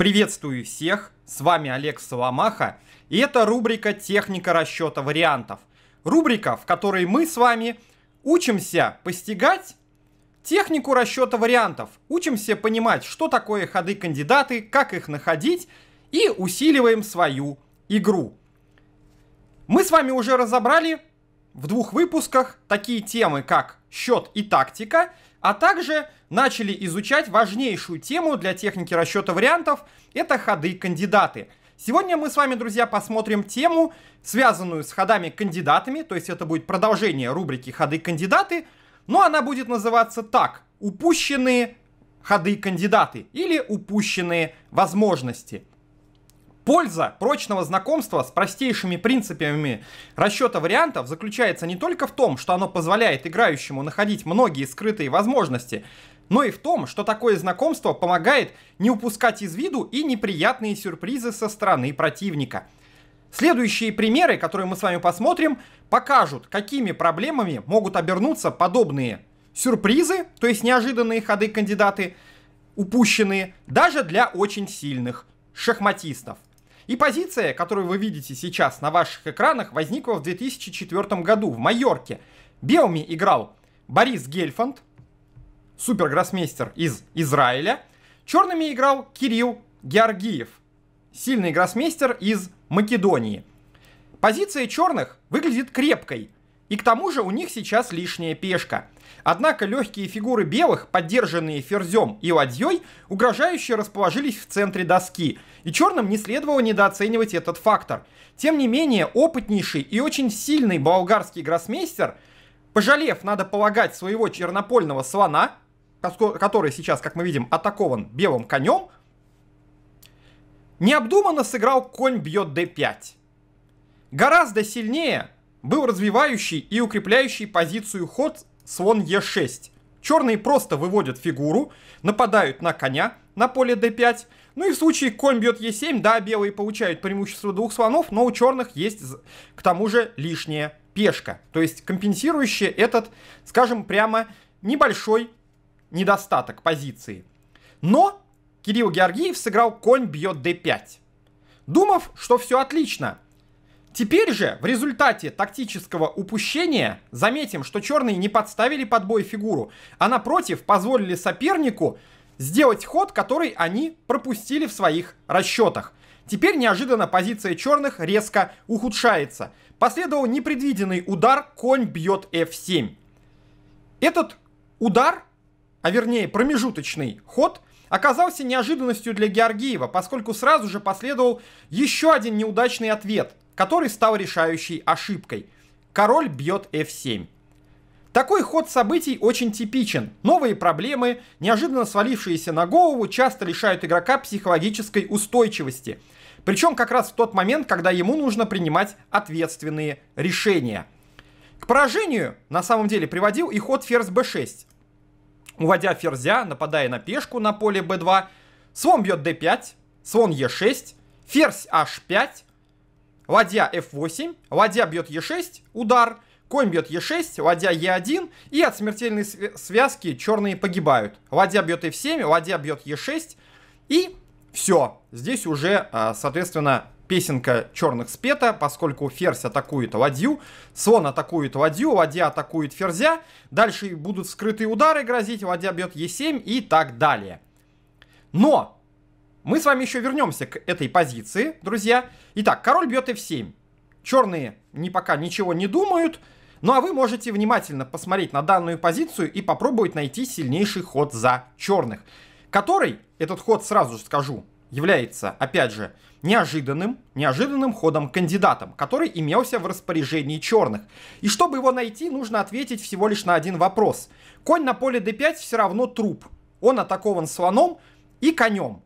Приветствую всех, с вами Олег Соломаха, и это рубрика «Техника расчета вариантов». Рубрика, в которой мы с вами учимся постигать технику расчета вариантов, учимся понимать, что такое ходы кандидаты, как их находить, и усиливаем свою игру. Мы с вами уже разобрали в двух выпусках такие темы, как счет и тактика, а также начали изучать важнейшую тему для техники расчета вариантов – это ходы-кандидаты. Сегодня мы с вами, друзья, посмотрим тему, связанную с ходами-кандидатами, то есть это будет продолжение рубрики «Ходы-кандидаты», но она будет называться так – «Упущенные ходы-кандидаты» или «Упущенные возможности». Польза прочного знакомства с простейшими принципами расчета вариантов заключается не только в том, что оно позволяет играющему находить многие скрытые возможности, но и в том, что такое знакомство помогает не упускать из виду и неприятные сюрпризы со стороны противника. Следующие примеры, которые мы с вами посмотрим, покажут, какими проблемами могут обернуться подобные сюрпризы, то есть неожиданные ходы кандидаты, упущенные даже для очень сильных шахматистов. И позиция, которую вы видите сейчас на ваших экранах, возникла в 2004 году в Майорке. Белыми играл Борис Гельфанд, супергроссмейстер из Израиля. Черными играл Кирилл Георгиев, сильный гроссмейстер из Македонии. Позиция черных выглядит крепкой – и к тому же у них сейчас лишняя пешка. Однако легкие фигуры белых, поддержанные ферзем и ладьей, угрожающе расположились в центре доски, и черным не следовало недооценивать этот фактор. Тем не менее, опытнейший и очень сильный болгарский гроссмейстер, пожалев, надо полагать, своего чернопольного слона, который сейчас, как мы видим, атакован белым конем, необдуманно сыграл конь бьет d5. Гораздо сильнее был развивающий и укрепляющий позицию ход слон Е6. Черные просто выводят фигуру, нападают на коня на поле d5. Ну и в случае конь бьет e7, да, белые получают преимущество двух слонов, но у черных есть к тому же лишняя пешка. То есть компенсирующая этот, скажем прямо, небольшой недостаток позиции. Но Кирилл Георгиев сыграл конь бьет d5. Думав, что все отлично, Теперь же, в результате тактического упущения, заметим, что черные не подставили под бой фигуру, а напротив позволили сопернику сделать ход, который они пропустили в своих расчетах. Теперь неожиданно позиция черных резко ухудшается. Последовал непредвиденный удар, конь бьет f7. Этот удар, а вернее промежуточный ход, оказался неожиданностью для Георгиева, поскольку сразу же последовал еще один неудачный ответ который стал решающей ошибкой. Король бьет f7. Такой ход событий очень типичен. Новые проблемы, неожиданно свалившиеся на голову, часто лишают игрока психологической устойчивости. Причем как раз в тот момент, когда ему нужно принимать ответственные решения. К поражению на самом деле приводил и ход ферзь b6. Уводя ферзя, нападая на пешку на поле b2, слон бьет d5, слон e6, ферзь h5, ладья f8, ладья бьет e6, удар, конь бьет e6, ладья e1, и от смертельной связки черные погибают. Ладья бьет f7, ладья бьет e6, и все. Здесь уже, а, соответственно, песенка черных спета, поскольку ферзь атакует ладью, слон атакует ладью, ладья атакует ферзя, дальше будут скрытые удары грозить, ладья бьет e7 и так далее. Но мы с вами еще вернемся к этой позиции, друзья. Итак, король бьет f7. Черные не пока ничего не думают. Ну а вы можете внимательно посмотреть на данную позицию и попробовать найти сильнейший ход за черных. Который, этот ход сразу же скажу, является, опять же, неожиданным, неожиданным ходом кандидатом, который имелся в распоряжении черных. И чтобы его найти, нужно ответить всего лишь на один вопрос. Конь на поле d5 все равно труп. Он атакован слоном и конем.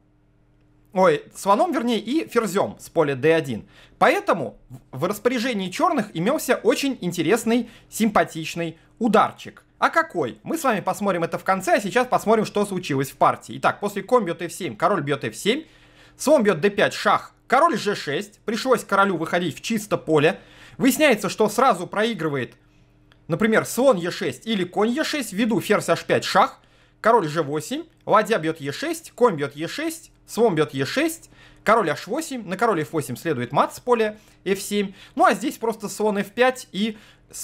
Ой, слоном, вернее, и ферзем с поля d1. Поэтому в распоряжении черных имелся очень интересный, симпатичный ударчик. А какой? Мы с вами посмотрим это в конце, а сейчас посмотрим, что случилось в партии. Итак, после конь бьет f7, король бьет f7, слон бьет d5, шах, король g6. Пришлось королю выходить в чисто поле. Выясняется, что сразу проигрывает, например, слон e6 или конь e6, ввиду ферзь h5, шах, король g8, ладья бьет e6, конь бьет e6, Слон бьет Е6, король H8, на король F8 следует мат с поля F7. Ну а здесь просто слон F5 и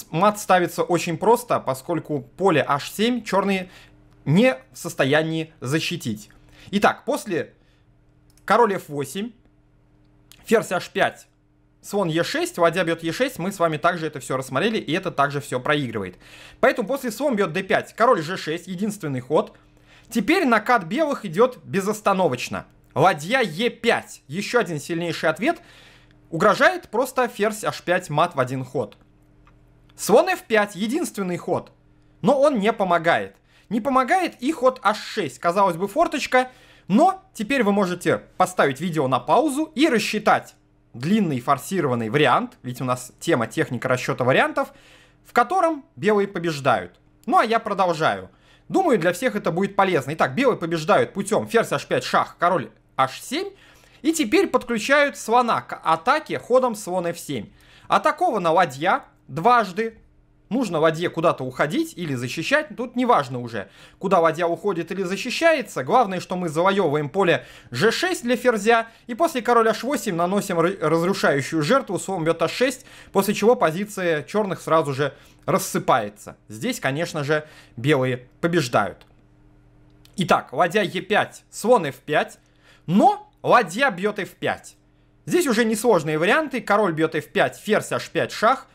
мат ставится очень просто, поскольку поле H7 черные не в состоянии защитить. Итак, после король F8, ферзь H5, слон Е6, ладья бьет Е6, мы с вами также это все рассмотрели, и это также все проигрывает. Поэтому после слон бьет d5, король G6, единственный ход – Теперь накат белых идет безостановочно. Ладья Е5. Еще один сильнейший ответ. Угрожает просто ферзь H5 мат в один ход. Слон F5 единственный ход. Но он не помогает. Не помогает и ход H6. Казалось бы, форточка. Но теперь вы можете поставить видео на паузу и рассчитать длинный форсированный вариант, ведь у нас тема техника расчета вариантов, в котором белые побеждают. Ну а я продолжаю. Думаю, для всех это будет полезно. Итак, белые побеждают путем ферзь h5, шах, король h7. И теперь подключают слона к атаке ходом слон f7. Атакована ладья дважды нужно ладье куда-то уходить или защищать, ну, тут неважно уже, куда ладья уходит или защищается. Главное, что мы завоевываем поле g6 для ферзя, и после короля h8 наносим разрушающую жертву, слон бьет h6, после чего позиция черных сразу же рассыпается. Здесь, конечно же, белые побеждают. Итак, ладья e5, слон f5, но ладья бьет f5. Здесь уже несложные варианты. Король бьет f5, ферзь h5, шах,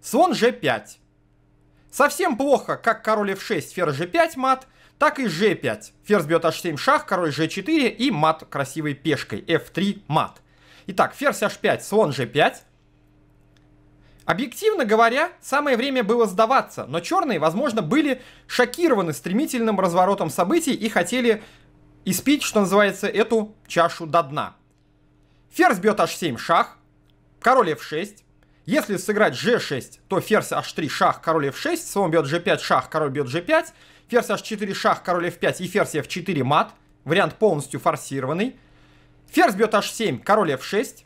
слон g5. Совсем плохо, как король f6, ферзь g5 мат, так и g5. Ферзь бьет h7 шах, король g4 и мат красивой пешкой, f3 мат. Итак, ферзь h5, слон g5. Объективно говоря, самое время было сдаваться, но черные, возможно, были шокированы стремительным разворотом событий и хотели испить, что называется, эту чашу до дна. Ферзь бьет h7 шах, король f6, если сыграть g6, то ферзь h3, шах, король f6, слон бьет g5, шах, король бьет g5, ферзь h4, шах, король f5 и ферзь f4 мат. Вариант полностью форсированный. Ферзь бьет h7, король f6,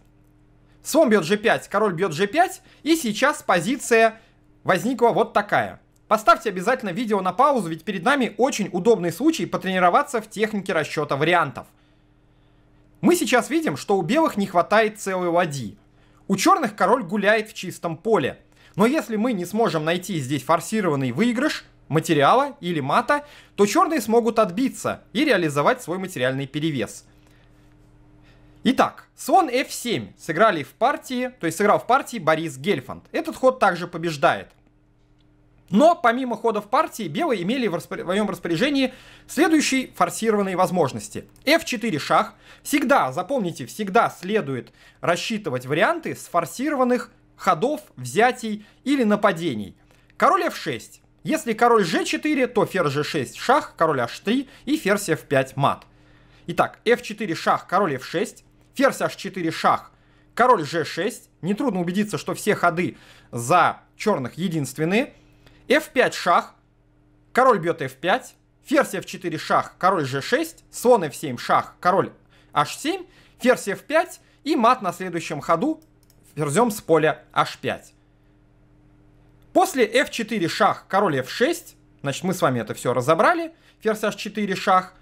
слон бьет g5, король бьет g5, и сейчас позиция возникла вот такая. Поставьте обязательно видео на паузу, ведь перед нами очень удобный случай потренироваться в технике расчета вариантов. Мы сейчас видим, что у белых не хватает целой ладьи. У черных король гуляет в чистом поле. Но если мы не сможем найти здесь форсированный выигрыш, материала или мата, то черные смогут отбиться и реализовать свой материальный перевес. Итак, слон f7 сыграли в партии, то есть сыграл в партии Борис Гельфанд. Этот ход также побеждает. Но помимо ходов партии, белые имели в своем распоряжении следующие форсированные возможности. f4 шах. Всегда, запомните, всегда следует рассчитывать варианты с форсированных ходов, взятий или нападений. Король f6. Если король g4, то ферзь g6 шах, король h3 и ферзь f5 мат. Итак, f4 шах, король f6, ферзь h4 шах, король g6. Нетрудно убедиться, что все ходы за черных единственные – f5 шах, король бьет f5, ферзь f4 шах, король g6, слон f7 шах, король h7, ферзь f5 и мат на следующем ходу ферзем с поля h5. После f4 шах, король f6, значит мы с вами это все разобрали, ферзь h4 шах.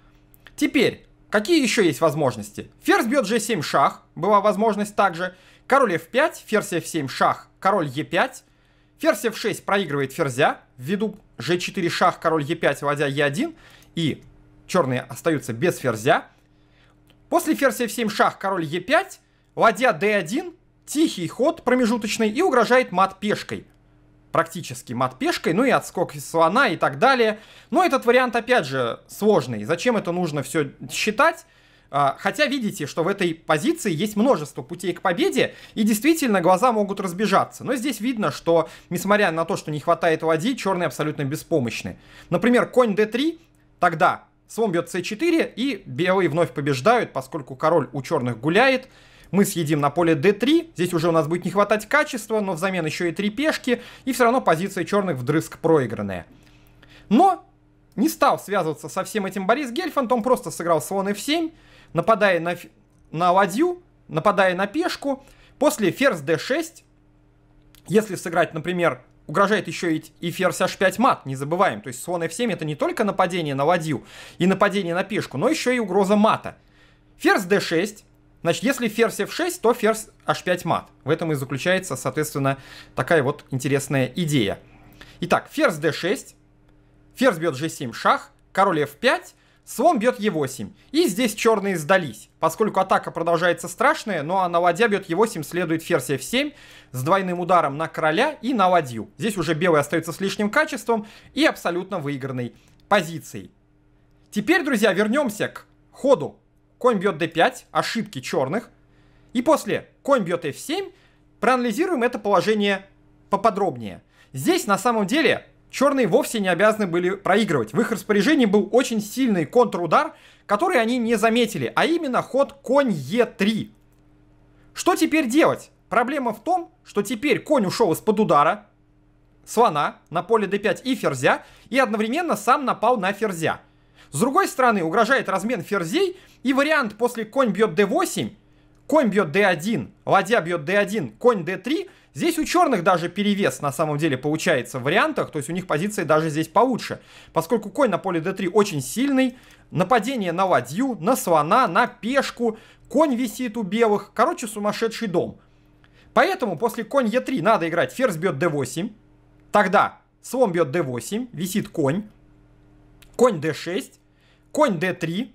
Теперь, какие еще есть возможности? Ферзь бьет g7 шах, была возможность также, король f5, ферзь f7 шах, король e5, Ферзь f6 проигрывает ферзя, ввиду g4 шах, король e5, ладья e1, и черные остаются без ферзя. После ферзь f7 шах, король e5, ладья d1, тихий ход промежуточный и угрожает мат пешкой. Практически мат пешкой, ну и отскок из слона и так далее. Но этот вариант опять же сложный. Зачем это нужно все считать? А, хотя видите, что в этой позиции есть множество путей к победе, и действительно глаза могут разбежаться. Но здесь видно, что, несмотря на то, что не хватает ладьи, черные абсолютно беспомощны. Например, конь d3, тогда слон бьет c4, и белые вновь побеждают, поскольку король у черных гуляет. Мы съедим на поле d3, здесь уже у нас будет не хватать качества, но взамен еще и три пешки, и все равно позиция черных вдрызг проигранная. Но не стал связываться со всем этим Борис Гельфанд, он просто сыграл слон f7, нападая на, на ладью, нападая на пешку. После ферзь d6, если сыграть, например, угрожает еще и, и ферзь h5 мат, не забываем. То есть слон f7 это не только нападение на ладью и нападение на пешку, но еще и угроза мата. Ферзь d6, значит, если ферзь f6, то ферзь h5 мат. В этом и заключается, соответственно, такая вот интересная идея. Итак, ферзь d6, ферзь бьет g7 шах, король f5, Слон бьет Е8. И здесь черные сдались, поскольку атака продолжается страшная, но ну а на ладья бьет Е8 следует ферзь F7 с двойным ударом на короля и на ладью. Здесь уже белый остается с лишним качеством и абсолютно выигранной позицией. Теперь, друзья, вернемся к ходу. Конь бьет d5, ошибки черных. И после конь бьет f7, проанализируем это положение поподробнее. Здесь на самом деле черные вовсе не обязаны были проигрывать. В их распоряжении был очень сильный контрудар, который они не заметили, а именно ход конь Е3. Что теперь делать? Проблема в том, что теперь конь ушел из-под удара слона на поле d5 и ферзя, и одновременно сам напал на ферзя. С другой стороны, угрожает размен ферзей, и вариант после конь бьет d8, конь бьет d1, ладья бьет d1, конь d3 Здесь у черных даже перевес на самом деле получается в вариантах, то есть у них позиции даже здесь получше, поскольку конь на поле d3 очень сильный, нападение на ладью, на слона, на пешку, конь висит у белых, короче сумасшедший дом. Поэтому после конь e3 надо играть ферзь бьет d8, тогда слон бьет d8, висит конь, конь d6, конь d3,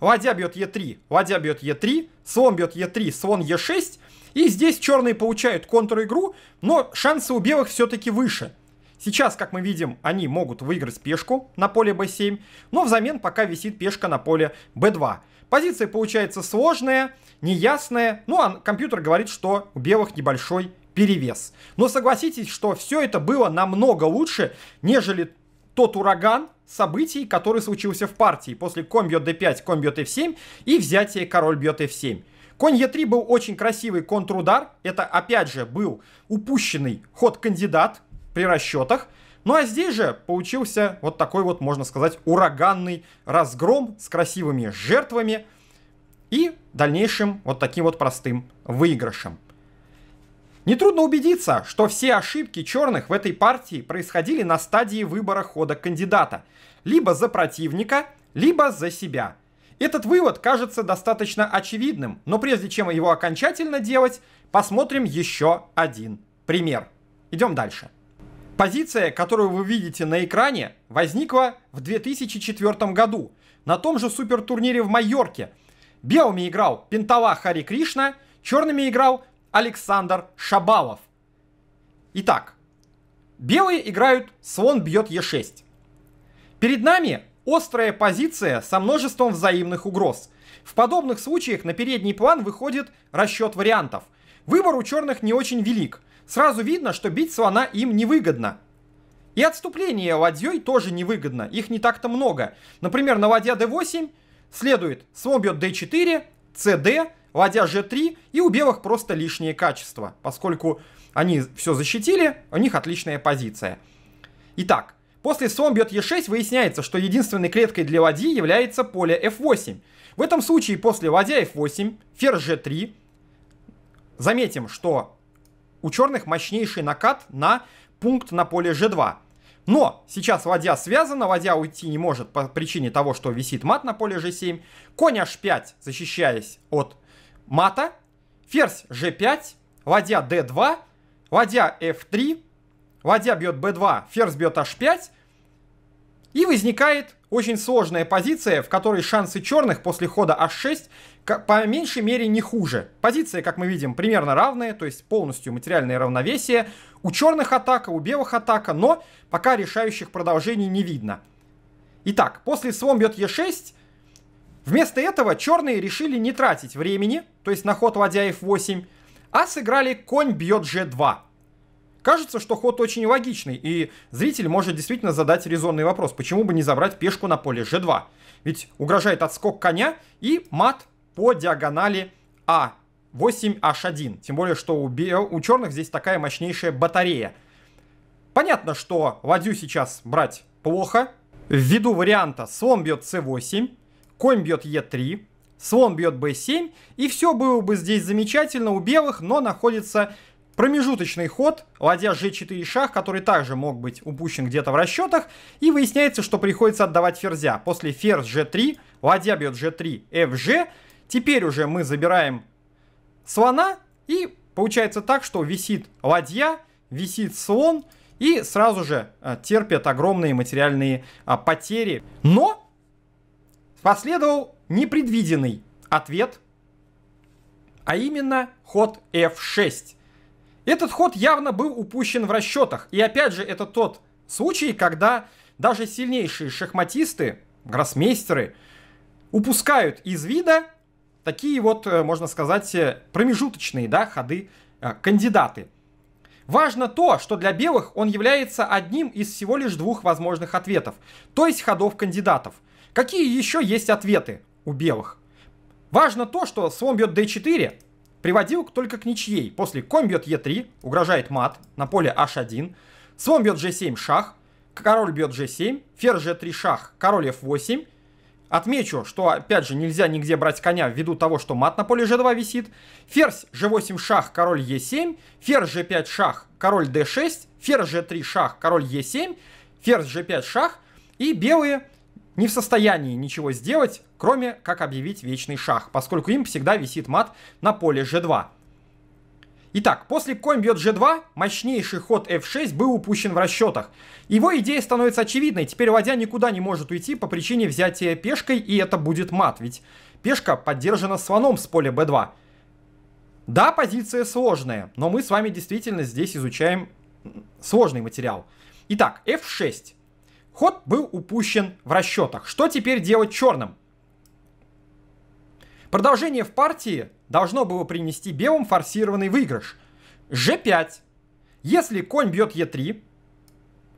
ладья бьет e3, ладья бьет e3, слон бьет e3, слон e6, и здесь черные получают контр-игру, но шансы у белых все-таки выше. Сейчас, как мы видим, они могут выиграть пешку на поле b7, но взамен пока висит пешка на поле b2. Позиция получается сложная, неясная, ну а компьютер говорит, что у белых небольшой перевес. Но согласитесь, что все это было намного лучше, нежели тот ураган событий, который случился в партии после комбьет d5, комбьет f7 и взятие король бьет f7. Конь Е3 был очень красивый контрудар. Это, опять же, был упущенный ход кандидат при расчетах. Ну а здесь же получился вот такой вот, можно сказать, ураганный разгром с красивыми жертвами и дальнейшим вот таким вот простым выигрышем. Нетрудно убедиться, что все ошибки черных в этой партии происходили на стадии выбора хода кандидата. Либо за противника, либо за себя – этот вывод кажется достаточно очевидным, но прежде чем его окончательно делать, посмотрим еще один пример. Идем дальше. Позиция, которую вы видите на экране, возникла в 2004 году на том же супертурнире в Майорке. Белыми играл Пентала Хари Кришна, черными играл Александр Шабалов. Итак, белые играют «Слон бьет Е6». Перед нами Острая позиция со множеством взаимных угроз. В подобных случаях на передний план выходит расчет вариантов. Выбор у черных не очень велик. Сразу видно, что бить слона им невыгодно. И отступление ладьей тоже невыгодно, их не так-то много. Например, на ладья d8 следует слон бьет d4, cd, ладья g3, и у белых просто лишнее качество, поскольку они все защитили, у них отличная позиция. Итак, После слон бьет Е6 выясняется, что единственной клеткой для ладьи является поле F8. В этом случае после ладья F8, ферзь G3, заметим, что у черных мощнейший накат на пункт на поле G2. Но сейчас ладья связана, ладья уйти не может по причине того, что висит мат на поле G7. Конь H5, защищаясь от мата. Ферзь G5, ладья D2, ладья F3, ладья бьет B2, ферзь бьет H5. И возникает очень сложная позиция, в которой шансы черных после хода h6 по меньшей мере не хуже. Позиция, как мы видим, примерно равная, то есть полностью материальное равновесие. У черных атака, у белых атака, но пока решающих продолжений не видно. Итак, после слон бьет e6, вместо этого черные решили не тратить времени, то есть на ход ладья f8, а сыграли конь бьет g2. Кажется, что ход очень логичный, и зритель может действительно задать резонный вопрос, почему бы не забрать пешку на поле g2? Ведь угрожает отскок коня и мат по диагонали А8, H1. Тем более, что у, бел... у черных здесь такая мощнейшая батарея. Понятно, что ладью сейчас брать плохо. Ввиду варианта слон бьет c8, конь бьет e3, слон бьет b7. И все было бы здесь замечательно у белых, но находится промежуточный ход, ладья g4 шах, который также мог быть упущен где-то в расчетах, и выясняется, что приходится отдавать ферзя. После ферзь g3, ладья бьет g3, fg, теперь уже мы забираем слона, и получается так, что висит ладья, висит слон, и сразу же э, терпят огромные материальные а, потери. Но последовал непредвиденный ответ, а именно ход f6. Этот ход явно был упущен в расчетах. И опять же, это тот случай, когда даже сильнейшие шахматисты, гроссмейстеры, упускают из вида такие вот, э, можно сказать, э, промежуточные да, ходы э, кандидаты. Важно то, что для белых он является одним из всего лишь двух возможных ответов, то есть ходов кандидатов. Какие еще есть ответы у белых? Важно то, что слон бьет d4, приводил только к ничьей. После конь бьет Е3, угрожает мат, на поле H1, слон бьет G7, шах, король бьет G7, ферзь G3, шах, король F8. Отмечу, что, опять же, нельзя нигде брать коня ввиду того, что мат на поле G2 висит. Ферзь G8, шах, король E7, ферзь G5, шах, король D6, ферзь G3, шах, король E7, ферзь G5, шах. И белые не в состоянии ничего сделать, кроме как объявить вечный шах, поскольку им всегда висит мат на поле g2. Итак, после конь бьет g2, мощнейший ход f6 был упущен в расчетах. Его идея становится очевидной, теперь ладья никуда не может уйти по причине взятия пешкой, и это будет мат, ведь пешка поддержана слоном с поля b2. Да, позиция сложная, но мы с вами действительно здесь изучаем сложный материал. Итак, f6. Ход был упущен в расчетах. Что теперь делать черным? Продолжение в партии должно было принести белым форсированный выигрыш. G5. Если конь бьет Е3,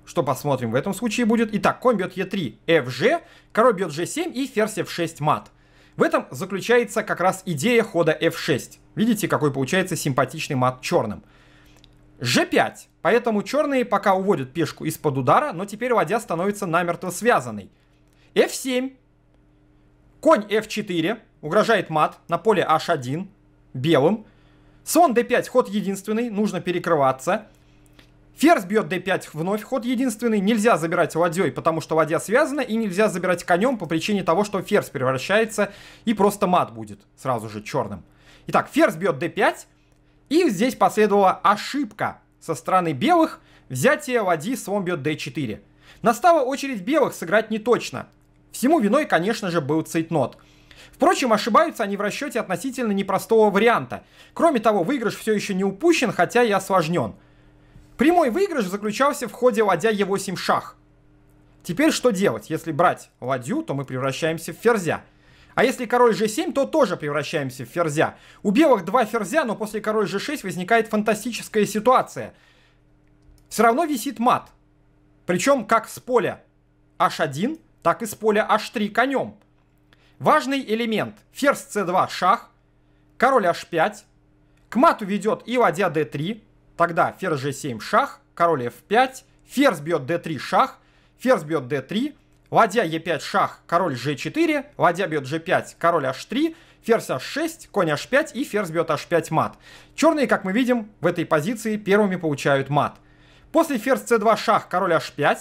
что посмотрим в этом случае будет. Итак, конь бьет Е3, FG, король бьет G7 и ферзь F6 мат. В этом заключается как раз идея хода F6. Видите, какой получается симпатичный мат черным. G5. Поэтому черные пока уводят пешку из-под удара, но теперь ладья становится намертво связанной. F7. Конь F4 угрожает мат на поле h1 белым. Слон d5, ход единственный, нужно перекрываться. Ферзь бьет d5 вновь, ход единственный. Нельзя забирать ладьей, потому что ладья связана, и нельзя забирать конем по причине того, что ферзь превращается, и просто мат будет сразу же черным. Итак, ферзь бьет d5, и здесь последовала ошибка со стороны белых, взятие ладьи, слон бьет d4. Настала очередь белых сыграть не точно. Всему виной, конечно же, был цейтнот — Впрочем, ошибаются они в расчете относительно непростого варианта. Кроме того, выигрыш все еще не упущен, хотя и осложнен. Прямой выигрыш заключался в ходе ладья Е8 шах. Теперь что делать? Если брать ладью, то мы превращаемся в ферзя. А если король g7, то тоже превращаемся в ферзя. У белых два ферзя, но после король g6 возникает фантастическая ситуация. Все равно висит мат. Причем как с поля h1, так и с поля h3 конем. Важный элемент. Ферзь c2, шах. Король h5. К мату ведет и ладья d3. Тогда ферзь g7, шах. Король f5. Ферзь бьет d3, шах. Ферзь бьет d3. Ладья e5, шах. Король g4. Ладья бьет g5, король h3. Ферзь h6, конь h5 и ферзь бьет h5 мат. Черные, как мы видим, в этой позиции первыми получают мат. После ферзь c2, шах, король h5.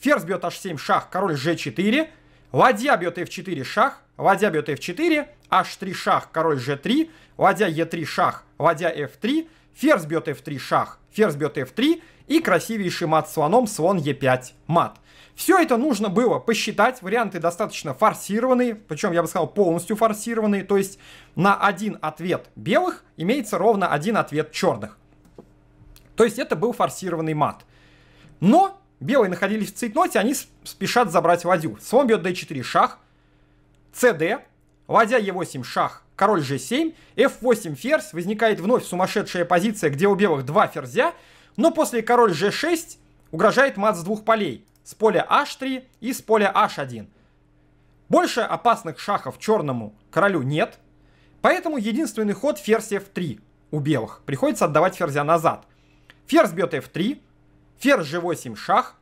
Ферзь бьет h7, шах, король g4. Ладья бьет f4 шах, ладья бьет f4, h3 шах, король g3, ладья e3 шах, ладья f3, ферзь бьет f3 шах, ферзь бьет f3 и красивейший мат слоном слон e5 мат. Все это нужно было посчитать, варианты достаточно форсированные, причем я бы сказал полностью форсированные, то есть на один ответ белых имеется ровно один ответ черных. То есть это был форсированный мат. Но Белые находились в цейтноте, они спешат забрать ладью. Слон бьет d4 шах, cd, ладья e8 шах, король g7, f8 ферзь, возникает вновь сумасшедшая позиция, где у белых два ферзя, но после король g6 угрожает мат с двух полей, с поля h3 и с поля h1. Больше опасных шахов черному королю нет, поэтому единственный ход ферзь f3 у белых. Приходится отдавать ферзя назад. Ферзь бьет f3, ферзь g8 шах,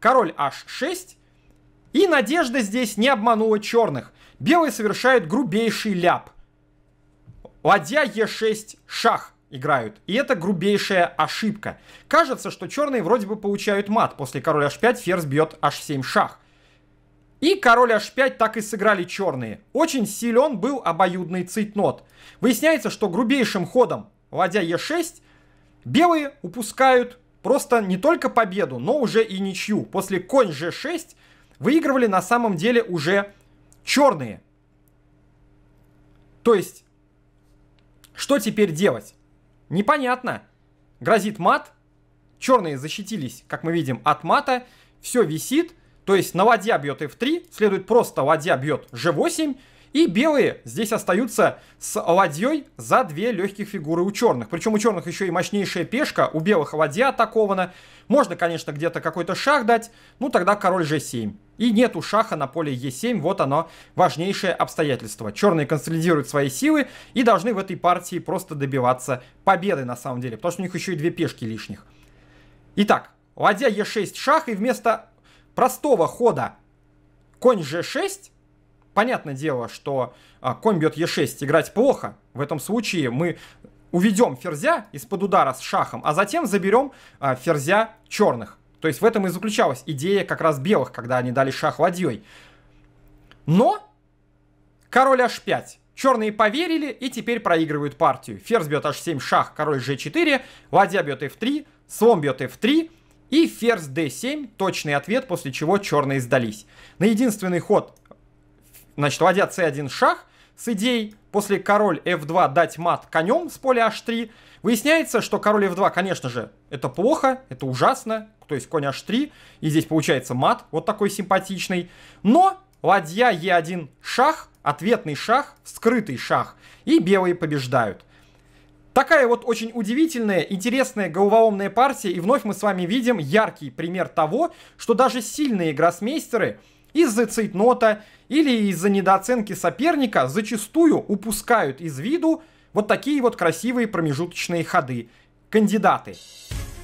король h6. И надежда здесь не обманула черных. Белые совершают грубейший ляп. Ладья e6 шах играют. И это грубейшая ошибка. Кажется, что черные вроде бы получают мат. После короля h5 ферзь бьет h7 шах. И король h5 так и сыграли черные. Очень силен был обоюдный цитнот. Выясняется, что грубейшим ходом ладья e6 белые упускают просто не только победу, но уже и ничью. После конь g6 выигрывали на самом деле уже черные. То есть, что теперь делать? Непонятно. Грозит мат. Черные защитились, как мы видим, от мата. Все висит. То есть на ладья бьет f3, следует просто ладья бьет g8, и белые здесь остаются с ладьей за две легких фигуры у черных. Причем у черных еще и мощнейшая пешка, у белых ладья атакована. Можно, конечно, где-то какой-то шах дать, ну тогда король g7. И нету шаха на поле e 7 вот оно важнейшее обстоятельство. Черные консолидируют свои силы и должны в этой партии просто добиваться победы на самом деле, потому что у них еще и две пешки лишних. Итак, ладья e 6 шах и вместо простого хода конь G6 Понятное дело, что а, конь бьет Е6 играть плохо. В этом случае мы уведем ферзя из-под удара с шахом, а затем заберем а, ферзя черных. То есть в этом и заключалась идея как раз белых, когда они дали шах ладьей. Но король h5. Черные поверили и теперь проигрывают партию. Ферзь бьет h7, шах, король g4, ладья бьет f3, слон бьет f3 и ферзь d7, точный ответ, после чего черные сдались. На единственный ход Значит, ладья c1 шах с идеей после король f2 дать мат конем с поля h3. Выясняется, что король f2, конечно же, это плохо, это ужасно, то есть конь h3, и здесь получается мат, вот такой симпатичный. Но ладья e1 шах, ответный шах, скрытый шах, и белые побеждают. Такая вот очень удивительная, интересная головоломная партия, и вновь мы с вами видим яркий пример того, что даже сильные гроссмейстеры из-за цейтнота, или из-за недооценки соперника зачастую упускают из виду вот такие вот красивые промежуточные ходы. Кандидаты.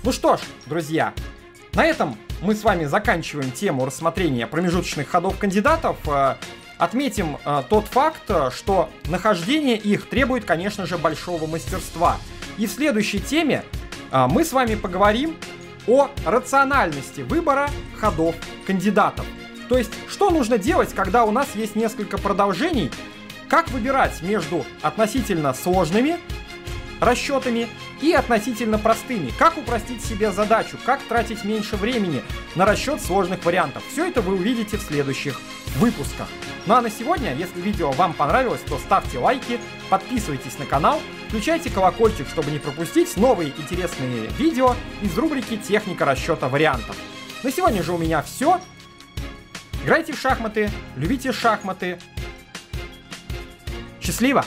Ну что ж, друзья, на этом мы с вами заканчиваем тему рассмотрения промежуточных ходов кандидатов. Э, отметим э, тот факт, э, что нахождение их требует, конечно же, большого мастерства. И в следующей теме мы с вами поговорим о рациональности выбора ходов кандидатов. То есть, что нужно делать, когда у нас есть несколько продолжений? Как выбирать между относительно сложными расчетами и относительно простыми. Как упростить себе задачу, как тратить меньше времени на расчет сложных вариантов. Все это вы увидите в следующих выпусках. Ну а на сегодня, если видео вам понравилось, то ставьте лайки, подписывайтесь на канал, включайте колокольчик, чтобы не пропустить новые интересные видео из рубрики «Техника расчета вариантов». На сегодня же у меня все. Играйте в шахматы, любите шахматы. Счастливо!